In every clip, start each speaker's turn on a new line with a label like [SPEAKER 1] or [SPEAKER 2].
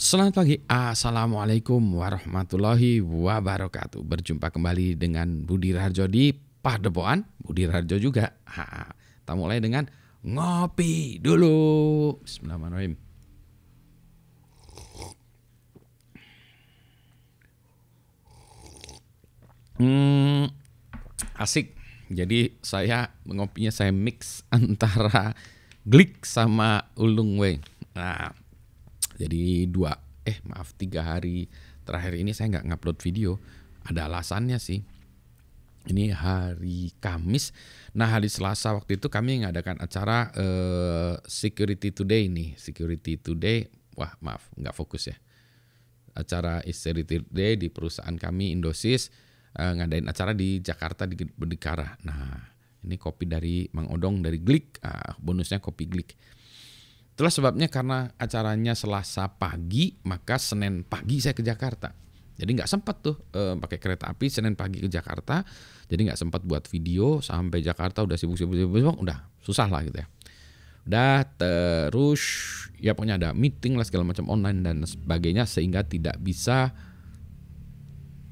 [SPEAKER 1] Selamat pagi, Assalamualaikum warahmatullahi wabarakatuh Berjumpa kembali dengan Budi Raharjo di Padepoan Budi Raharjo juga ha, Kita mulai dengan ngopi dulu Bismillahirrahmanirrahim Hmm, asik jadi saya ngopinya saya mix antara Glik sama Ulung Wei. Nah, jadi dua eh maaf tiga hari terakhir ini saya nggak ngupload video ada alasannya sih ini hari Kamis nah hari Selasa waktu itu kami mengadakan acara eh, Security Today nih Security Today wah maaf nggak fokus ya acara Security Today di perusahaan kami Indosis eh, ngadain acara di Jakarta di Bendekara nah ini kopi dari Mang Odong dari Glik ah, bonusnya kopi Glik Itulah sebabnya karena acaranya Selasa pagi, maka Senin pagi saya ke Jakarta. Jadi nggak sempat tuh e, pakai kereta api Senin pagi ke Jakarta. Jadi nggak sempat buat video sampai Jakarta udah sibuk-sibuk-sibuk, udah susah lah gitu ya. Udah terus ya pokoknya ada meeting lah segala macam online dan sebagainya sehingga tidak bisa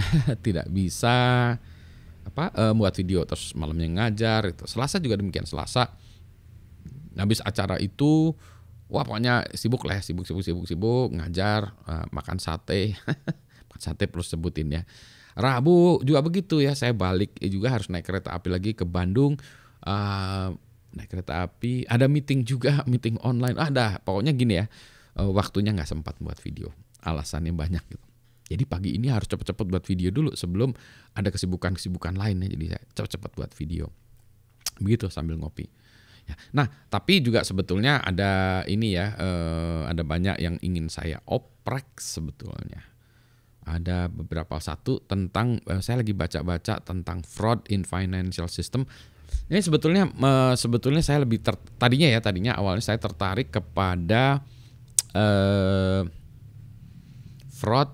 [SPEAKER 1] tidak bisa apa e, buat video terus malamnya ngajar itu. Selasa juga demikian Selasa habis acara itu wah pokoknya sibuk lah ya, sibuk sibuk sibuk sibuk ngajar uh, makan sate makan sate plus sebutin ya Rabu juga begitu ya saya balik eh, juga harus naik kereta api lagi ke Bandung uh, naik kereta api ada meeting juga meeting online ah dah pokoknya gini ya uh, waktunya nggak sempat buat video alasannya banyak gitu jadi pagi ini harus cepet-cepet buat video dulu sebelum ada kesibukan-kesibukan lain ya jadi saya cepet-cepet buat video begitu sambil ngopi Nah, tapi juga sebetulnya ada ini ya, uh, ada banyak yang ingin saya oprek sebetulnya. Ada beberapa satu tentang uh, saya lagi baca-baca tentang fraud in financial system. Ini sebetulnya uh, sebetulnya saya lebih ter, tadinya ya tadinya awalnya saya tertarik kepada uh, fraud.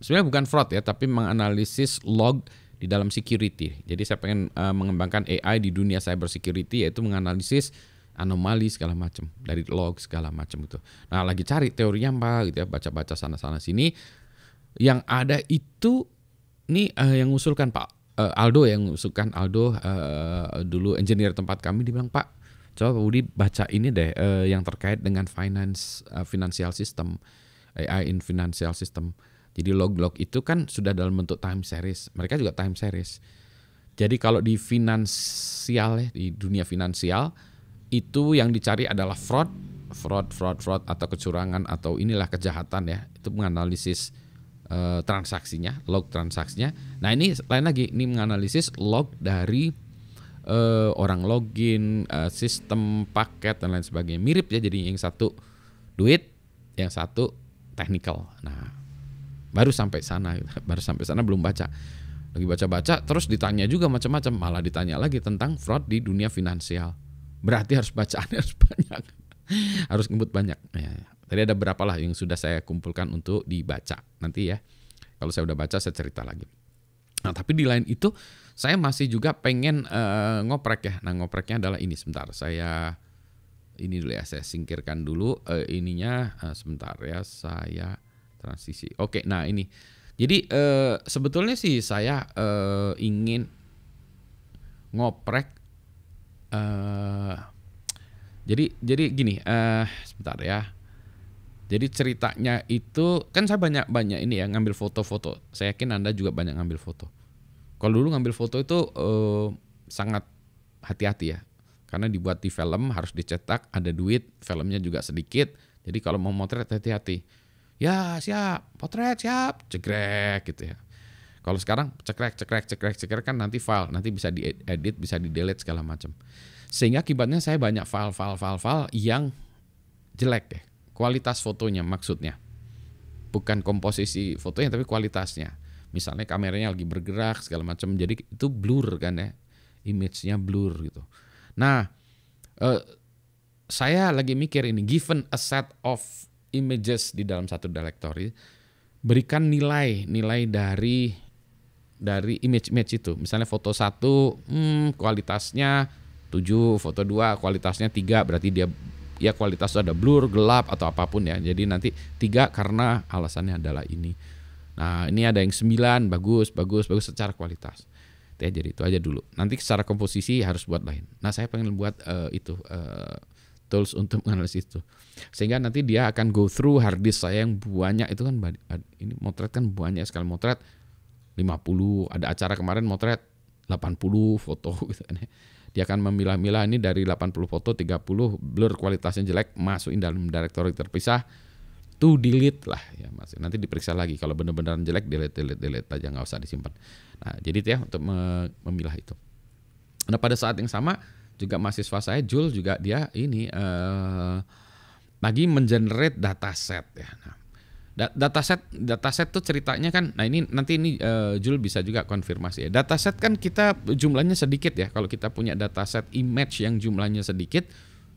[SPEAKER 1] Sebenarnya bukan fraud ya, tapi menganalisis log di dalam security. Jadi saya pengen uh, mengembangkan AI di dunia cyber security yaitu menganalisis anomali segala macam dari log segala macam itu Nah, lagi cari teorinya apa gitu ya, baca-baca sana-sana sini. Yang ada itu nih eh, uh, yang usulkan Pak uh, Aldo yang usulkan Aldo uh, dulu engineer tempat kami dibilang Pak coba Pak Budi baca ini deh uh, yang terkait dengan finance uh, financial system AI in financial system. Jadi log-log itu kan sudah dalam bentuk time series. Mereka juga time series. Jadi kalau di finansial ya, di dunia finansial itu yang dicari adalah fraud, fraud, fraud, fraud atau kecurangan atau inilah kejahatan ya. Itu menganalisis uh, transaksinya, log transaksinya. Nah, ini lain lagi, ini menganalisis log dari uh, orang login, uh, sistem paket dan lain sebagainya. Mirip ya jadi yang satu duit, yang satu technical. Nah, baru sampai sana gitu. baru sampai sana belum baca lagi baca-baca terus ditanya juga macam-macam malah ditanya lagi tentang fraud di dunia finansial berarti harus bacaan harus banyak harus ngebut banyak ya, ya, tadi ada berapa lah yang sudah saya kumpulkan untuk dibaca nanti ya kalau saya udah baca saya cerita lagi nah tapi di lain itu saya masih juga pengen uh, ngoprek ya nah ngopreknya adalah ini sebentar saya ini dulu ya saya singkirkan dulu uh, ininya uh, sebentar ya saya transisi. Oke, nah ini. Jadi eh, sebetulnya sih saya eh, ingin ngoprek. Eh, jadi jadi gini, eh, sebentar ya. Jadi ceritanya itu kan saya banyak banyak ini ya ngambil foto-foto. Saya yakin anda juga banyak ngambil foto. Kalau dulu ngambil foto itu eh, sangat hati-hati ya, karena dibuat di film harus dicetak, ada duit, filmnya juga sedikit. Jadi kalau mau motret hati-hati ya siap potret siap cekrek gitu ya kalau sekarang cekrek cekrek cekrek cekrek kan nanti file nanti bisa diedit bisa di delete segala macam sehingga akibatnya saya banyak file file file file yang jelek deh ya. kualitas fotonya maksudnya bukan komposisi fotonya tapi kualitasnya misalnya kameranya lagi bergerak segala macam jadi itu blur kan ya image-nya blur gitu nah eh, saya lagi mikir ini given a set of images di dalam satu directory berikan nilai nilai dari dari image-image itu misalnya foto satu hmm, kualitasnya 7 foto 2 kualitasnya tiga berarti dia ya kualitas ada blur gelap atau apapun ya jadi nanti tiga karena alasannya adalah ini nah ini ada yang 9 bagus bagus bagus secara kualitas ya jadi itu aja dulu nanti secara komposisi harus buat lain nah saya pengen buat uh, itu uh, tools untuk menganalisis itu. Sehingga nanti dia akan go through hard disk saya yang banyak itu kan ini motret kan banyak sekali motret 50, ada acara kemarin motret 80 foto gitu kan. Ya. Dia akan memilah-milah ini dari 80 foto 30 blur kualitasnya jelek masukin dalam directory terpisah to delete lah ya masih nanti diperiksa lagi kalau benar-benar jelek delete delete delete aja nggak usah disimpan. Nah, jadi itu ya untuk memilah itu. Nah, pada saat yang sama juga mahasiswa saya Jul juga dia ini uh, lagi mengenerate set ya. Nah, data set tuh ceritanya kan nah ini nanti ini uh, eh, Jul bisa juga konfirmasi ya set kan kita jumlahnya sedikit ya kalau kita punya data set image yang jumlahnya sedikit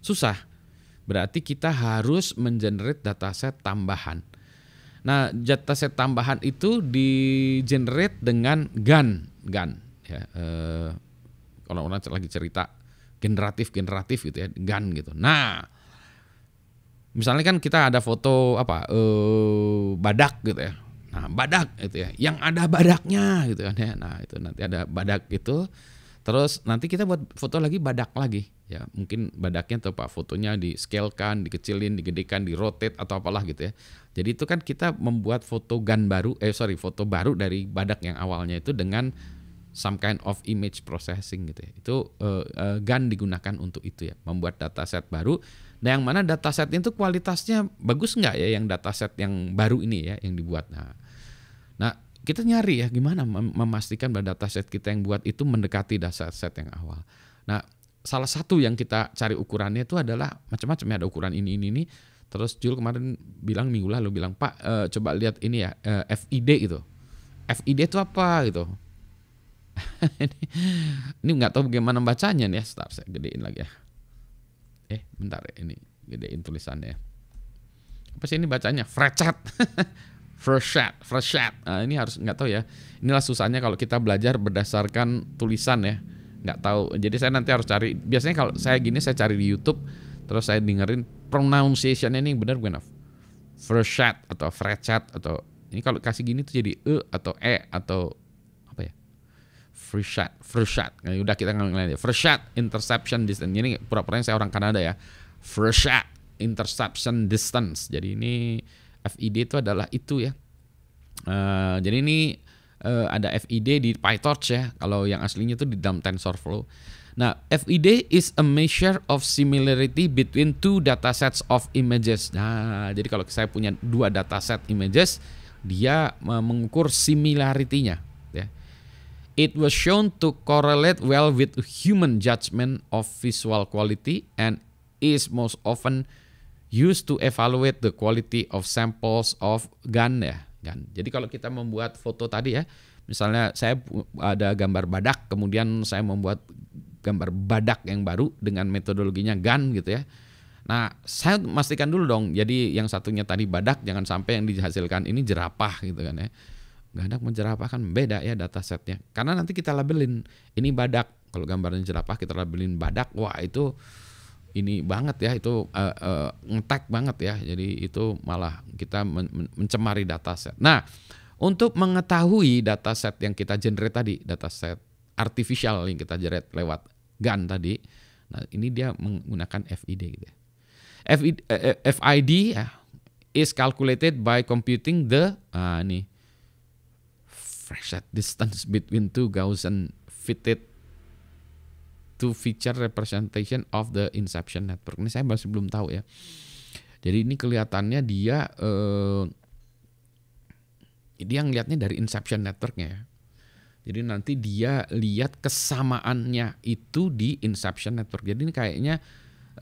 [SPEAKER 1] susah berarti kita harus mengenerate set tambahan nah set tambahan itu di generate dengan GAN GAN ya uh, kalau orang lagi cerita generatif generatif gitu ya gan gitu nah misalnya kan kita ada foto apa eh, badak gitu ya nah badak gitu ya yang ada badaknya gitu kan ya nah itu nanti ada badak itu terus nanti kita buat foto lagi badak lagi ya mungkin badaknya atau apa fotonya di scale kan dikecilin digedekan di rotate atau apalah gitu ya jadi itu kan kita membuat foto gan baru eh sorry foto baru dari badak yang awalnya itu dengan some kind of image processing gitu ya. Itu uh, uh, GAN digunakan untuk itu ya, membuat dataset baru. Nah, yang mana dataset itu kualitasnya bagus nggak ya yang dataset yang baru ini ya yang dibuat. Nah, nah kita nyari ya gimana memastikan bahwa set kita yang buat itu mendekati dataset yang awal. Nah, salah satu yang kita cari ukurannya itu adalah macam-macam ya ada ukuran ini ini ini. Terus Jul kemarin bilang minggu lalu bilang Pak eh, coba lihat ini ya eh, FID itu, FID itu apa gitu ini nggak tahu bagaimana bacanya nih ya. Start saya gedein lagi ya. Eh, bentar ya. Ini gedein tulisannya. Apa sih ini bacanya? Freshat, freshat, freshat. Nah, ini harus nggak tahu ya. Inilah susahnya kalau kita belajar berdasarkan tulisan ya. Nggak tahu. Jadi saya nanti harus cari. Biasanya kalau saya gini saya cari di YouTube, terus saya dengerin pronunciation ini benar bukan? Freshat atau freshat atau ini kalau kasih gini tuh jadi e atau e atau free shot, free shot. Nah, udah kita ngomong lagi. Ya. Free shot, interception distance. Ini pura-puranya saya orang Kanada ya. Free shot, interception distance. Jadi ini FID itu adalah itu ya. Uh, jadi ini uh, ada FID di PyTorch ya. Kalau yang aslinya itu di dalam TensorFlow. Nah, FID is a measure of similarity between two datasets of images. Nah, jadi kalau saya punya dua dataset images, dia eh, mengukur similarity-nya. It was shown to correlate well with human judgment of visual quality and is most often used to evaluate the quality of samples of gun ya. Gun. Jadi kalau kita membuat foto tadi ya, misalnya saya ada gambar badak, kemudian saya membuat gambar badak yang baru dengan metodologinya gun gitu ya. Nah, saya pastikan dulu dong. Jadi yang satunya tadi badak, jangan sampai yang dihasilkan ini jerapah gitu kan ya. Gak jerapah kan beda ya data setnya. Karena nanti kita labelin ini badak. Kalau gambarnya jerapah kita labelin badak. Wah itu ini banget ya itu uh, eh, uh, eh, ngetek banget ya. Jadi itu malah kita men men mencemari data set. Nah untuk mengetahui data set yang kita generate tadi, data set artificial yang kita generate lewat GAN tadi. Nah ini dia menggunakan FID gitu ya. FID, uh, eh, FID ya, is calculated by computing the uh, ah, nih at distance between two Gaussian fitted to feature representation of the inception network. Ini saya masih belum tahu ya. Jadi ini kelihatannya dia eh, dia ngelihatnya dari inception networknya ya. Jadi nanti dia lihat kesamaannya itu di inception network. Jadi ini kayaknya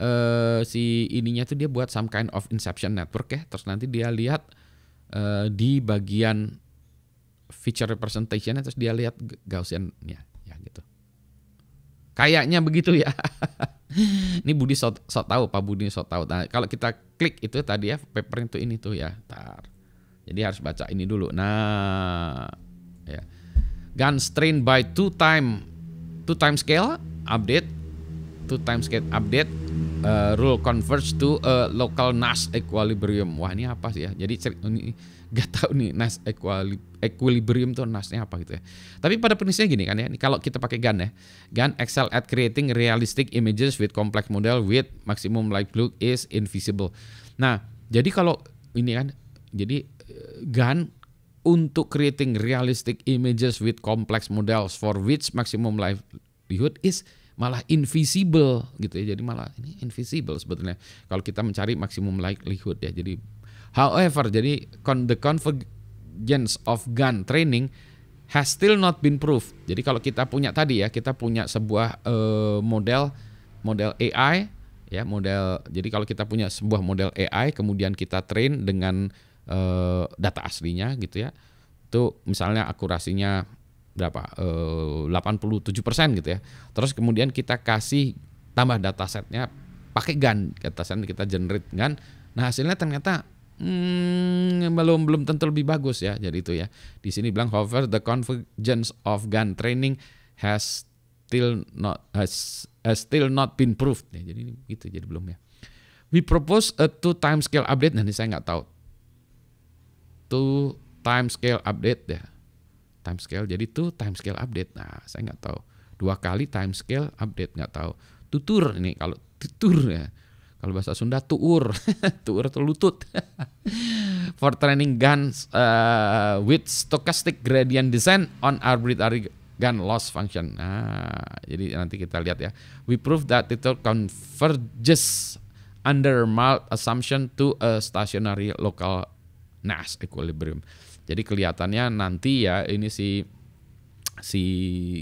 [SPEAKER 1] eh, si ininya tuh dia buat some kind of inception network ya. Terus nanti dia lihat eh, di bagian feature representation terus dia lihat Gaussian ya ya gitu kayaknya begitu ya ini Budi so, so tahu Pak Budi so tahu nah, kalau kita klik itu tadi ya paper itu ini tuh ya tar jadi harus baca ini dulu nah ya gun strain by two time two time scale update two time scale update uh, rule converge to a eh, local Nash equilibrium. Wah ini apa sih ya? Jadi ini gak tau nih Nash equilibrium tuh Nashnya apa gitu ya. Tapi pada prinsipnya gini kan ya, ini kalau kita pakai GAN ya, GAN excel at creating realistic images with complex model with maximum light blue is invisible. Nah jadi kalau ini kan, jadi eh, GAN untuk creating realistic images with complex models for which maximum likelihood is malah invisible gitu ya. Jadi malah ini invisible sebetulnya kalau kita mencari maksimum likelihood ya. Jadi however, jadi con the convergence of gun training has still not been proved. Jadi kalau kita punya tadi ya, kita punya sebuah uh, model model AI ya, model. Jadi kalau kita punya sebuah model AI kemudian kita train dengan uh, data aslinya gitu ya. Itu misalnya akurasinya berapa? Eh, uh, 87% gitu ya. Terus kemudian kita kasih tambah datasetnya pakai GAN, dataset kita generate GAN. Nah, hasilnya ternyata hmm, belum belum tentu lebih bagus ya. Jadi itu ya. Di sini bilang hover the convergence of GAN training has still not has, has still not been proved. Ya, jadi itu jadi belum ya. We propose a two time scale update. Nah, ini saya nggak tahu. Two time scale update ya time scale jadi tuh time scale update nah saya nggak tahu dua kali time scale update nggak tahu tutur ini kalau tutur ya kalau bahasa Sunda tuur tuur atau lutut for training guns uh, with stochastic gradient descent on arbitrary gun loss function nah jadi nanti kita lihat ya we prove that tutor converges under mild assumption to a stationary local Nash equilibrium jadi kelihatannya nanti ya ini si si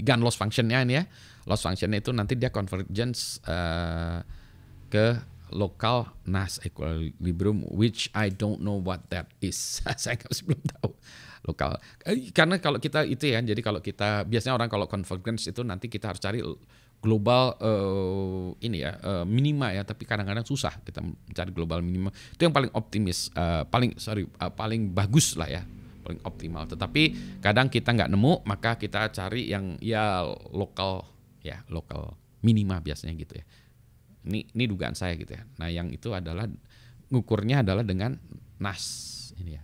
[SPEAKER 1] gun loss functionnya ini ya loss functionnya itu nanti dia convergence uh, ke local NAS equilibrium which I don't know what that is saya masih belum tahu lokal eh, karena kalau kita itu ya jadi kalau kita biasanya orang kalau convergence itu nanti kita harus cari global uh, ini ya uh, minima ya tapi kadang-kadang susah kita mencari global minima itu yang paling optimis uh, paling sorry uh, paling bagus lah ya paling optimal. Tetapi kadang kita nggak nemu, maka kita cari yang ya lokal ya lokal minima biasanya gitu ya. Ini ini dugaan saya gitu ya. Nah yang itu adalah ngukurnya adalah dengan nas ini ya.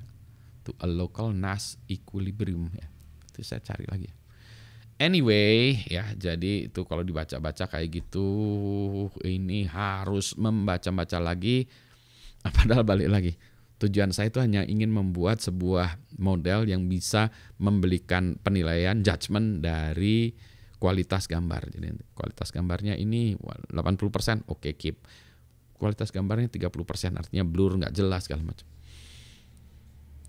[SPEAKER 1] To a local nas equilibrium ya. Itu saya cari lagi ya. Anyway, ya, jadi itu kalau dibaca-baca kayak gitu, ini harus membaca-baca lagi. Nah, padahal balik lagi, Tujuan saya itu hanya ingin membuat sebuah model yang bisa membelikan penilaian judgement dari kualitas gambar. Jadi kualitas gambarnya ini 80% oke okay, keep. Kualitas gambarnya 30% artinya blur nggak jelas segala macam.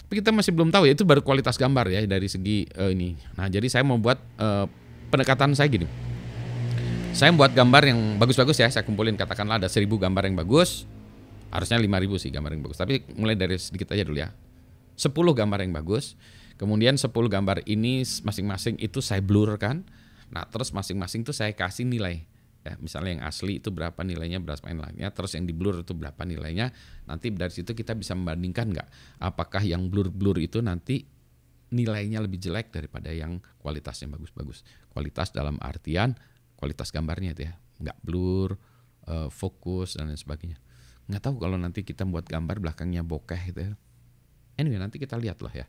[SPEAKER 1] Tapi kita masih belum tahu ya itu baru kualitas gambar ya dari segi uh, ini. Nah, jadi saya mau buat uh, pendekatan saya gini. Saya membuat gambar yang bagus-bagus ya, saya kumpulin katakanlah ada 1000 gambar yang bagus, harusnya 5000 sih gambar yang bagus tapi mulai dari sedikit aja dulu ya 10 gambar yang bagus kemudian 10 gambar ini masing-masing itu saya blur kan nah terus masing-masing tuh saya kasih nilai ya misalnya yang asli itu berapa nilainya berapa nilainya terus yang di blur itu berapa nilainya nanti dari situ kita bisa membandingkan nggak apakah yang blur blur itu nanti nilainya lebih jelek daripada yang kualitasnya bagus-bagus kualitas dalam artian kualitas gambarnya itu ya nggak blur eh, fokus dan lain sebagainya nggak tahu kalau nanti kita buat gambar belakangnya bokeh gitu ya. Anyway nanti kita lihat lah ya.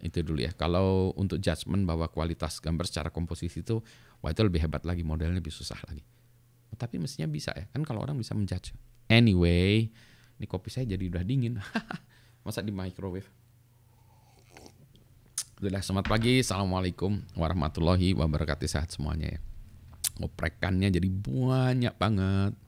[SPEAKER 1] Itu dulu ya. Kalau untuk judgement bahwa kualitas gambar secara komposisi itu wah itu lebih hebat lagi, modelnya lebih susah lagi. Tapi mestinya bisa ya. Kan kalau orang bisa menjudge. Anyway, ini kopi saya jadi udah dingin. Masa di microwave? Sudah selamat pagi. Assalamualaikum warahmatullahi wabarakatuh. Sehat semuanya ya. Oprekannya jadi banyak banget